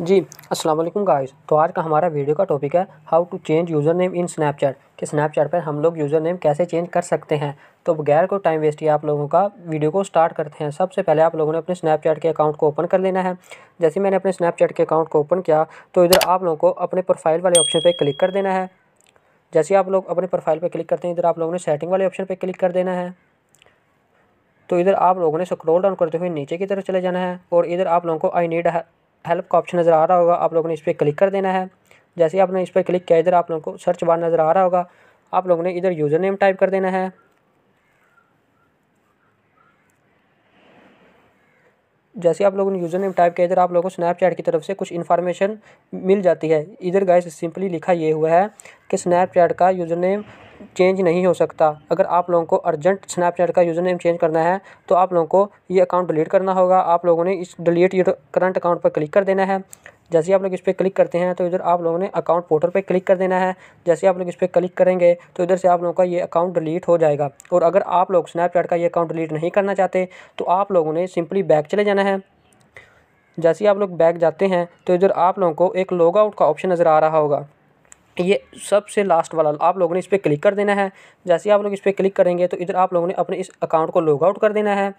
जी अस्सलाम वालेकुम गाइस तो आज का हमारा वीडियो का टॉपिक है how to change user name in Snapchat कि स्नैपचैट पर हम लोग यूज़र नेम कैसे चेंज कर सकते हैं तो बगैर कोई टाइम वेस्ट किया आप लोगों का वीडियो को स्टार्ट करते हैं सबसे पहले आप लोगों ने अपने स्नैपचैट के अकाउंट को ओपन कर लेना है जैसे मैंने अपने स्नैपचैट के अकाउंट को ओपन किया तो इधर आप लोगों को अपने प्रोफाइल वाले ऑप्शन पर क्लिक कर देना है जैसे आप लोग अपने प्रोफाइल पर क्लिक करते हैं इधर आप लोगों ने सेटिंग वाले ऑप्शन पर क्लिक कर देना है तो इधर आप लोगों ने स्क्रोल डाउन करते हुए नीचे की तरफ चले जाना है और इधर आप लोगों को आई नीड हेल्प का ऑप्शन नज़र आ रहा होगा आप लोगों ने इस पर क्लिक कर देना है जैसे आपने इस पर क्लिक किया इधर आप लोगों को सर्च बार नज़र आ रहा होगा आप लोगों ने इधर यूज़र नेम टाइप कर देना है जैसे आप लोगों ने यूज़र नेम टाइप किया इधर आप लोगों को स्नैपचैट की तरफ से कुछ इन्फॉर्मेशन मिल जाती है इधर गाइस सिंपली लिखा ये हुआ है कि स्नैपचैट का यूज़र नेम चेंज नहीं हो सकता अगर आप लोगों को अर्जेंट स्नैपचैट का यूज़र नेम चेंज करना है तो आप लोगों को ये अकाउंट डिलीट करना होगा आप लोगों ने इस डिलीट करंट अकाउंट पर क्लिक कर देना है जैसे आप लोग इस पर क्लिक करते हैं तो इधर आप लोगों ने अकाउंट पोर्टल पर क्लिक कर देना है जैसे आप लोग इस पर क्लिक करेंगे तो इधर से आप लोगों का ये अकाउंट डिलीट हो जाएगा और अगर आप लोग स्नैपचैट का ये अकाउंट डिलीट नहीं करना चाहते तो आप लोगों ने सिंपली बैक चले जाना है जैसे ही आप लोग बैक जाते हैं तो इधर आप लोगों को एक लॉग आउट का ऑप्शन नज़र आ रहा होगा ये सबसे लास्ट वाला आप लोगों ने इस पर क्लिक कर देना है जैसे आप लोग इस पर क्लिक करेंगे तो इधर आप लोगों ने अपने इस अकाउंट को लॉग आउट कर देना है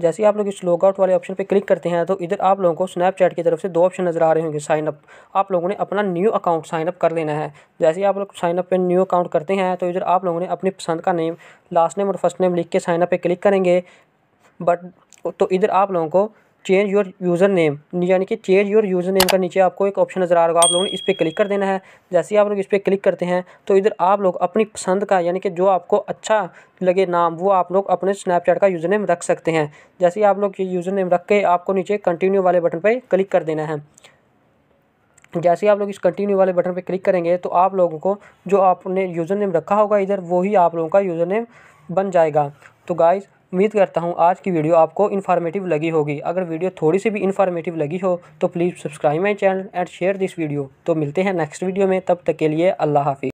जैसे ही आप लोग इस लॉगआउट वाले ऑप्शन पर क्लिक करते हैं तो इधर आप लोगों को स्नैपचैट की तरफ से दो ऑप्शन नज़र आ रहे होंगे साइनअप आप लोगों ने अपना न्यू अकाउंट साइनअप कर लेना है जैसे ही आप लोग साइनअप पर न्यू अकाउंट करते हैं तो इधर आप लोगों ने अपनी पसंद का नेम लास्ट नेम और फर्स्ट नेम लिख के साइनअप पर क्लिक करेंगे बट तो इधर आप लोगों को चेंज योर यूज़र नेम यानी कि चेंज योर यूज़र नेम का नीचे आपको एक ऑप्शन नज़र आ रहा होगा आप लोगों ने इस पर क्लिक कर देना है जैसे ही आप लोग इस पर क्लिक करते हैं तो इधर आप लोग अपनी पसंद का यानी कि जो आपको अच्छा लगे नाम वो आप लोग अपने स्नैपचैट का यूज़र नेम रख सकते हैं जैसे ही आप लोग यूज़र नेम रख के आपको नीचे कंटिन्यू वाले बटन पर क्लिक कर देना है जैसे ही आप लोग इस कंटिन्यू वाले बटन पर क्लिक करेंगे तो आप लोगों को जो आपने यूज़र नेम रखा होगा इधर वही आप लोगों का यूज़र नेम बन जाएगा तो गाइज़ उम्मीद करता हूँ आज की वीडियो आपको इन्फॉर्मेटिव लगी होगी अगर वीडियो थोड़ी सी भी इन्फॉर्मेटिव लगी हो तो please subscribe my channel and share this video तो मिलते हैं नेक्स्ट वीडियो में तब तक के लिए अल्लाह हाफिज़